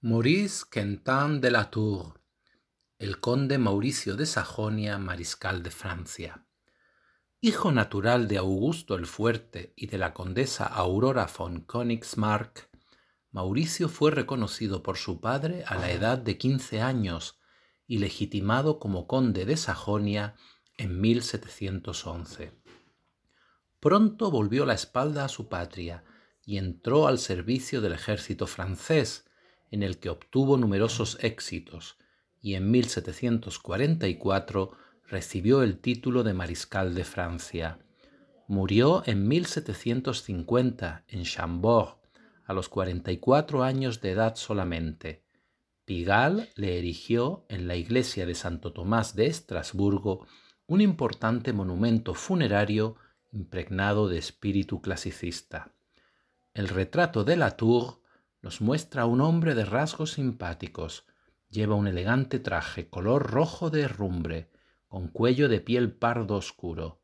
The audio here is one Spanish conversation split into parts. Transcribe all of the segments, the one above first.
Maurice Quentin de la Tour, el conde Mauricio de Sajonia, mariscal de Francia. Hijo natural de Augusto el Fuerte y de la condesa Aurora von Königsmark, Mauricio fue reconocido por su padre a la edad de 15 años y legitimado como conde de Sajonia en 1711. Pronto volvió la espalda a su patria y entró al servicio del ejército francés, en el que obtuvo numerosos éxitos y en 1744 recibió el título de mariscal de Francia. Murió en 1750 en Chambord, a los 44 años de edad solamente. Pigal le erigió en la iglesia de Santo Tomás de Estrasburgo un importante monumento funerario impregnado de espíritu clasicista. El retrato de Latour nos muestra un hombre de rasgos simpáticos. Lleva un elegante traje color rojo de herrumbre, con cuello de piel pardo oscuro.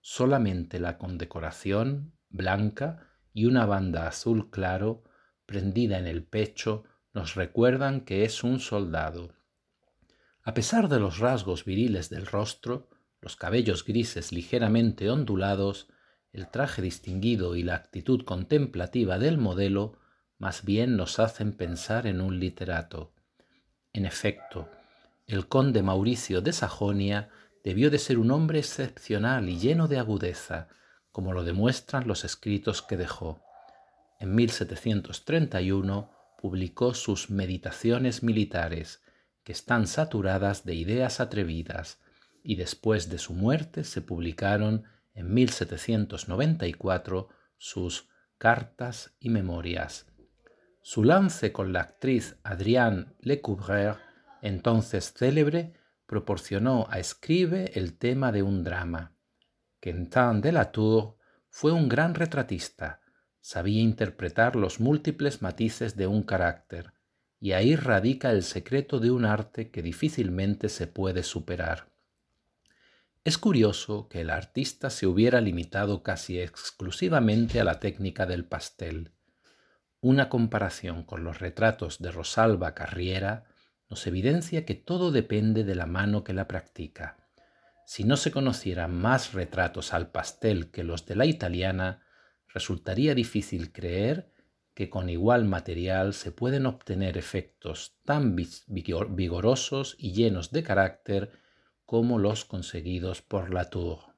Solamente la condecoración, blanca, y una banda azul claro, prendida en el pecho, nos recuerdan que es un soldado. A pesar de los rasgos viriles del rostro, los cabellos grises ligeramente ondulados, el traje distinguido y la actitud contemplativa del modelo, más bien nos hacen pensar en un literato. En efecto, el conde Mauricio de Sajonia debió de ser un hombre excepcional y lleno de agudeza, como lo demuestran los escritos que dejó. En 1731 publicó sus Meditaciones Militares, que están saturadas de ideas atrevidas, y después de su muerte se publicaron en 1794 sus Cartas y Memorias, su lance con la actriz Adrienne Lecouvreur, entonces célebre, proporcionó a Escribe el tema de un drama. Quentin de la Tour fue un gran retratista, sabía interpretar los múltiples matices de un carácter, y ahí radica el secreto de un arte que difícilmente se puede superar. Es curioso que el artista se hubiera limitado casi exclusivamente a la técnica del pastel. Una comparación con los retratos de Rosalba Carriera nos evidencia que todo depende de la mano que la practica. Si no se conocieran más retratos al pastel que los de la italiana, resultaría difícil creer que con igual material se pueden obtener efectos tan vigorosos y llenos de carácter como los conseguidos por Latour.